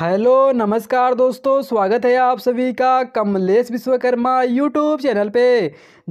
hello नमस्कार दोस्तों स्वागत है आप सभी का कमलेश विश्वकर्मा यूट्यूब चैनल पे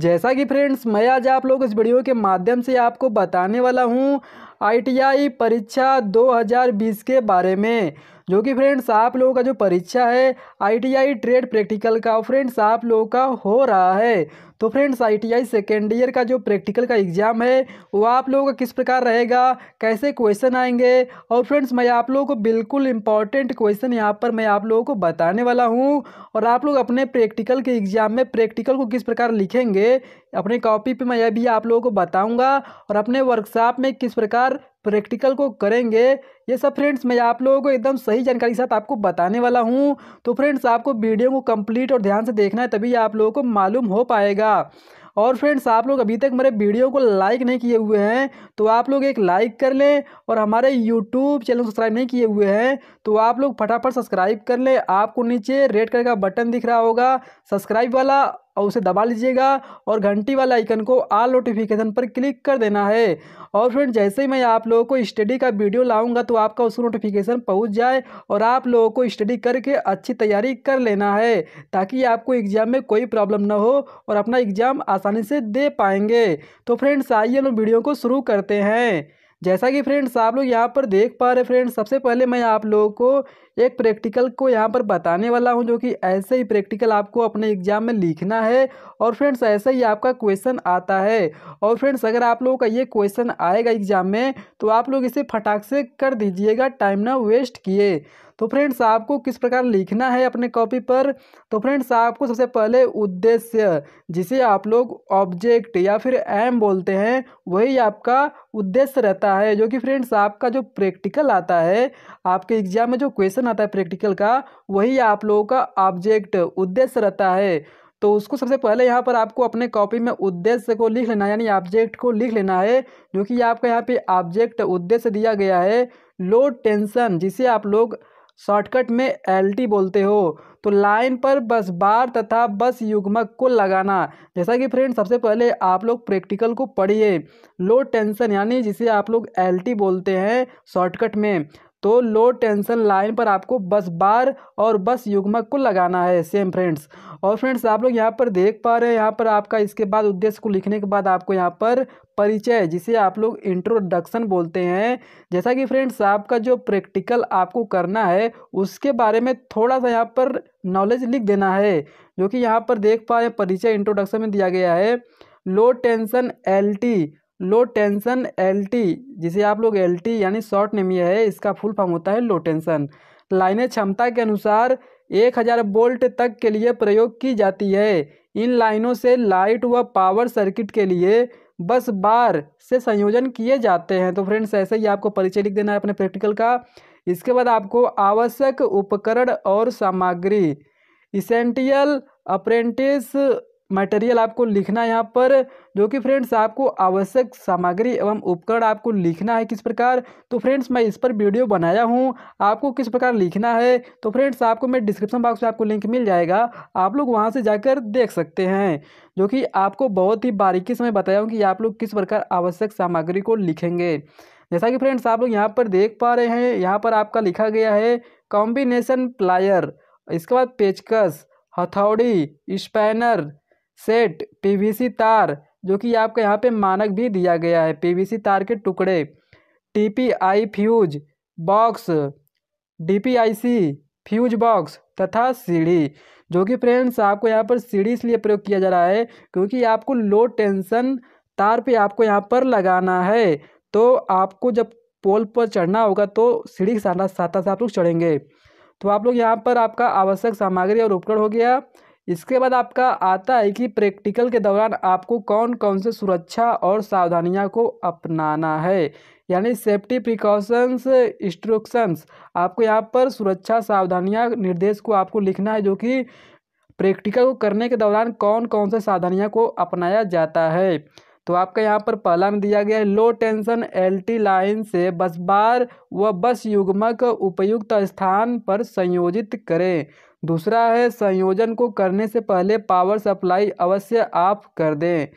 जैसा कि फ्रेंड्स मैं आज आप लोग इस वीडियो के माध्यम से आपको बताने वाला हूँ आईटीआई परीक्षा 2020 के बारे में जो कि फ्रेंड्स आप लोगों का जो परीक्षा है आईटीआई ट्रेड प्रैक्टिकल का फ्रेंड्स आप लोगों का हो रहा है तो फ्रेंड्स आईटीआई सेकेंड ईयर का जो प्रैक्टिकल का एग्ज़ाम है वो आप लोगों का किस प्रकार रहेगा कैसे क्वेश्चन आएंगे और फ्रेंड्स मैं आप लोगों को बिल्कुल इंपॉर्टेंट क्वेश्चन यहाँ पर मैं आप लोगों को बताने वाला हूँ और आप लोग अपने प्रैक्टिकल के एग्ज़ाम में प्रैक्टिकल को किस प्रकार लिखेंगे अपने कॉपी पर मैं अभी भी आप लोगों को बताऊँगा और अपने वर्कशॉप में किस प्रकार प्रैक्टिकल को करेंगे ये सब फ्रेंड्स मैं आप लोगों को एकदम सही जानकारी के साथ आपको बताने वाला हूँ तो फ्रेंड्स आपको वीडियो को कंप्लीट और ध्यान से देखना है तभी आप लोगों को मालूम हो पाएगा और फ्रेंड्स आप लोग अभी तक मेरे वीडियो को लाइक नहीं किए हुए हैं तो आप लोग एक लाइक कर लें और हमारे यूट्यूब चैनल सब्सक्राइब नहीं किए हुए हैं तो आप लोग फटाफट सब्सक्राइब कर लें आपको नीचे रेड कलर का बटन दिख रहा होगा सब्सक्राइब वाला और उसे दबा लीजिएगा और घंटी वाला आइकन को आल नोटिफिकेशन पर क्लिक कर देना है और फ्रेंड जैसे ही मैं आप लोगों को स्टडी का वीडियो लाऊंगा तो आपका उस नोटिफिकेशन पहुंच जाए और आप लोगों को स्टडी करके अच्छी तैयारी कर लेना है ताकि आपको एग्ज़ाम में कोई प्रॉब्लम ना हो और अपना एग्ज़ाम आसानी से दे पाएंगे तो फ्रेंड्स आइए हम वीडियो को शुरू करते हैं जैसा कि फ्रेंड्स आप लोग यहाँ पर देख पा रहे फ्रेंड्स सबसे पहले मैं आप लोगों को एक प्रैक्टिकल को यहाँ पर बताने वाला हूँ जो कि ऐसे ही प्रैक्टिकल आपको अपने एग्जाम में लिखना है और फ्रेंड्स ऐसे ही आपका क्वेश्चन आता है और फ्रेंड्स अगर आप लोगों का ये क्वेश्चन आएगा एग्जाम में तो आप लोग इसे फटाक से कर दीजिएगा टाइम ना वेस्ट किए तो फ्रेंड्स आपको किस प्रकार लिखना है अपने कॉपी पर तो फ्रेंड्स आपको सबसे पहले उद्देश्य जिसे आप लोग ऑब्जेक्ट या फिर एम बोलते हैं वही आपका उद्देश्य रहता है जो कि फ्रेंड्स आपका जो प्रैक्टिकल आता है आपके एग्जाम में जो क्वेश्चन क्वेश्चन आता है प्रैक्टिकल का वही आप लोगों का ऑब्जेक्ट उद्देश्य रहता है तो उसको सबसे पहले यहाँ पर आपको अपने कॉपी में उद्देश्य को लिख लेना यानी ऑब्जेक्ट को लिख लेना है जो कि आपका यहाँ पे ऑब्जेक्ट उद्देश्य दिया गया है लो टेंशन जिसे आप लोग शॉर्टकट में एल बोलते हो तो लाइन पर बस बार तथा बस युग्मक को लगाना जैसा कि फ्रेंड सबसे पहले आप लोग प्रैक्टिकल को पढ़िए लो टेंशन यानी जिसे आप लोग एल बोलते हैं शॉर्टकट में तो लो टेंशन लाइन पर आपको बस बार और बस युग्मक को लगाना है सेम फ्रेंड्स और फ्रेंड्स आप लोग यहाँ पर देख पा रहे हैं यहाँ पर आपका इसके बाद उद्देश्य को लिखने के बाद आपको यहाँ पर परिचय जिसे आप लोग इंट्रोडक्शन बोलते हैं जैसा कि फ्रेंड्स आपका जो प्रैक्टिकल आपको करना है उसके बारे में थोड़ा सा यहाँ पर नॉलेज लिख देना है जो कि यहाँ पर देख पा रहे परिचय इंट्रोडक्शन में दिया गया है low tension L T low tension LT जिसे आप लोग एलटी यानी शॉर्ट यह है इसका फुल फॉर्म होता है लो टेंशन लाइनें क्षमता के अनुसार एक हज़ार वोल्ट तक के लिए प्रयोग की जाती है इन लाइनों से लाइट व पावर सर्किट के लिए बस बार से संयोजन किए जाते हैं तो फ्रेंड्स ऐसे ही आपको परिचय लिख देना है अपने प्रैक्टिकल का इसके बाद आपको आवश्यक उपकरण और सामग्री इसेंटियल अप्रेंटिस मटेरियल आपको लिखना है यहाँ पर जो कि फ्रेंड्स आपको आवश्यक सामग्री एवं उपकरण आपको लिखना है किस प्रकार तो फ्रेंड्स मैं इस पर वीडियो बनाया हूँ आपको किस प्रकार लिखना है तो फ्रेंड्स आपको मैं डिस्क्रिप्शन बॉक्स में आपको लिंक मिल जाएगा आप लोग वहाँ से जाकर देख सकते हैं जो कि आपको बहुत ही बारीकी से मैं बताया हूँ कि आप लोग किस प्रकार आवश्यक सामग्री को लिखेंगे जैसा कि फ्रेंड्स आप लोग यहाँ पर देख पा रहे हैं यहाँ पर आपका लिखा गया है कॉम्बिनेशन प्लायर इसके बाद पेचकस हथौड़ी स्पैनर सेट पीवीसी तार जो कि आपके यहाँ पे मानक भी दिया गया है पीवीसी तार के टुकड़े TPI fuse box DPIC fuse box तथा सीढ़ी जो कि फ्रेंड्स आपको यहाँ पर सीढ़ी इसलिए प्रयोग किया जा रहा है क्योंकि आपको लो टेंशन तार पे आपको यहाँ पर लगाना है तो आपको जब पोल पर चढ़ना होगा तो सीढ़ी के साथ साथ आप लोग चढ़ेंगे तो आप लोग यहाँ पर आपका आवश्यक सामग्री और उपकरण हो गया इसके बाद आपका आता है कि प्रैक्टिकल के दौरान आपको कौन कौन से सुरक्षा और सावधानियां को अपनाना है यानी सेफ्टी प्रिकॉशंस इंस्ट्रक्शंस आपको यहाँ पर सुरक्षा सावधानियां निर्देश को आपको लिखना है जो कि प्रैक्टिकल को करने के दौरान कौन कौन से सावधानियां को अपनाया जाता है तो आपका यहाँ पर पहला में दिया गया है लो टेंशन एलटी लाइन से बस बार व बस युग्मक उपयुक्त स्थान पर संयोजित करें दूसरा है संयोजन को करने से पहले पावर सप्लाई अवश्य ऑफ कर दें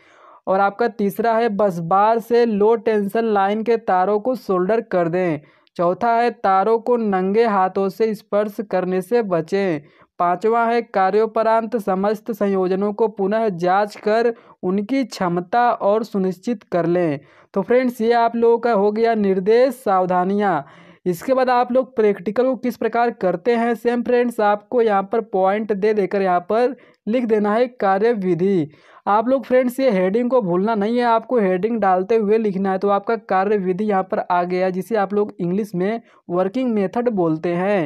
और आपका तीसरा है बस बार से लो टेंशन लाइन के तारों को सोल्डर कर दें चौथा है तारों को नंगे हाथों से स्पर्श करने से बचें पांचवा है कार्योपरांत समस्त संयोजनों को पुनः जांच कर उनकी क्षमता और सुनिश्चित कर लें तो फ्रेंड्स ये आप लोगों का हो गया निर्देश सावधानियाँ इसके बाद आप लोग प्रैक्टिकल को किस प्रकार करते हैं सेम फ्रेंड्स आपको यहाँ पर पॉइंट दे देकर यहाँ पर लिख देना है कार्य विधि आप लोग फ्रेंड्स ये हेडिंग को भूलना नहीं है आपको हेडिंग डालते हुए लिखना है तो आपका कार्य विधि यहाँ पर आ गया जिसे आप लोग इंग्लिश में वर्किंग मेथड बोलते हैं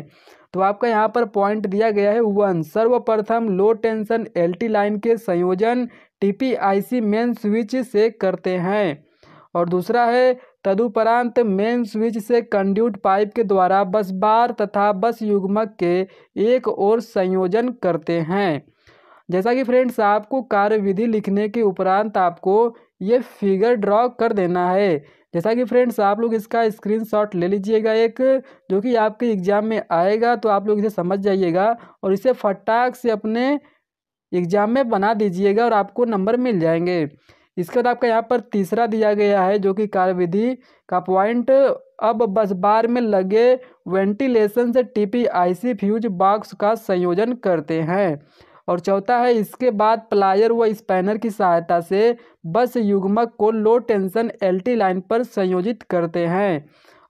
तो आपका यहाँ पर पॉइंट दिया गया है वन सर्वप्रथम लो टेंशन एल लाइन के संयोजन टीपीआईसी मेन स्विच से करते हैं और दूसरा है तदुपरांत मेन स्विच से कंड्यूट पाइप के द्वारा बस बार तथा बस युग्मक के एक और संयोजन करते हैं जैसा कि फ्रेंड्स आपको कार्य विधि लिखने के उपरांत आपको ये फिगर ड्रॉ कर देना है जैसा कि फ्रेंड्स आप लोग इसका स्क्रीनशॉट ले लीजिएगा एक जो कि आपके एग्ज़ाम में आएगा तो आप लोग इसे समझ जाइएगा और इसे फटाक से अपने एग्ज़ाम में बना दीजिएगा और आपको नंबर मिल जाएंगे इसके बाद आपका यहाँ पर तीसरा दिया गया है जो कि कार्यविधि का पॉइंट अब बस बार में लगे वेंटिलेशन से टीपीआईसी फ्यूज बॉक्स का संयोजन करते हैं और चौथा है इसके बाद प्लायर व स्पैनर की सहायता से बस युग्मक को लो टेंशन एलटी लाइन पर संयोजित करते हैं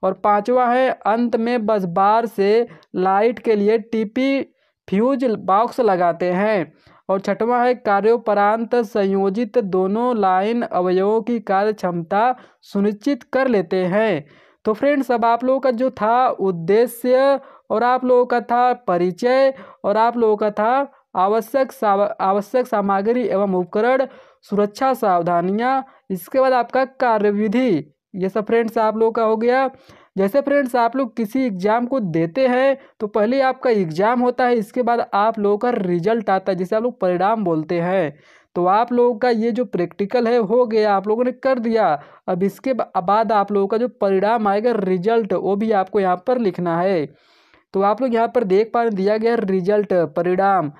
और पांचवा है अंत में बस बार से लाइट के लिए टीपी फ्यूज बॉक्स लगाते हैं और छठवां है कार्योपरांत संयोजित दोनों लाइन अवयवों की कार्य क्षमता सुनिश्चित कर लेते हैं तो फ्रेंड्स अब आप लोगों का जो था उद्देश्य और आप लोगों का था परिचय और आप लोगों का था आवश्यक साव, आवश्यक सामग्री एवं उपकरण सुरक्षा सावधानियाँ इसके बाद आपका कार्यविधि ये सब फ्रेंड्स आप लोगों का हो गया जैसे फ्रेंड्स आप लोग किसी एग्ज़ाम को देते हैं तो पहले आपका एग्ज़ाम होता है इसके बाद आप लोगों का रिजल्ट आता है जिसे आप लोग परिणाम बोलते हैं तो आप लोगों का ये जो प्रैक्टिकल है हो गया आप लोगों ने कर दिया अब इसके बाद आप लोगों का जो परिणाम आएगा रिजल्ट वो भी आपको यहाँ पर लिखना है तो आप लोग यहाँ पर देख पा दिया गया रिजल्ट परिणाम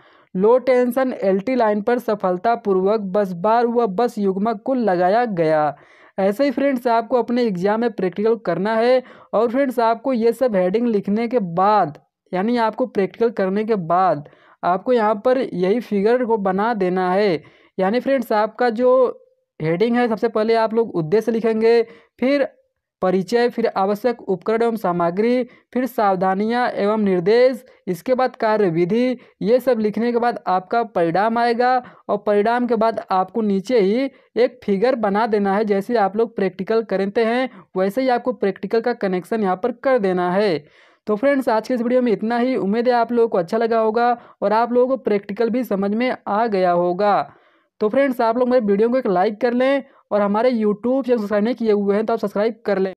लो टेंशन एलटी लाइन पर सफलतापूर्वक बस बार व बस युग्मक को लगाया गया ऐसे ही फ्रेंड्स आपको अपने एग्ज़ाम में प्रैक्टिकल करना है और फ्रेंड्स आपको ये सब हेडिंग लिखने के बाद यानी आपको प्रैक्टिकल करने के बाद आपको यहाँ पर यही फिगर को बना देना है यानी फ्रेंड्स आपका जो हेडिंग है सबसे पहले आप लोग उद्देश्य लिखेंगे फिर परिचय फिर आवश्यक उपकरण एवं सामग्री फिर सावधानियां एवं निर्देश इसके बाद कार्य विधि ये सब लिखने के बाद आपका परिणाम आएगा और परिणाम के बाद आपको नीचे ही एक फिगर बना देना है जैसे आप लोग प्रैक्टिकल करते हैं वैसे ही आपको प्रैक्टिकल का कनेक्शन यहाँ पर कर देना है तो फ्रेंड्स आज के इस वीडियो में इतना ही उम्मीद है आप लोगों को अच्छा लगा होगा और आप लोगों को प्रैक्टिकल भी समझ में आ गया होगा तो फ्रेंड्स आप लोग मेरे वीडियो को एक लाइक कर लें और हमारे यूट्यूब चैनल सब्सक्राइब नहीं किए हुए हैं तो आप सब्सक्राइब कर लें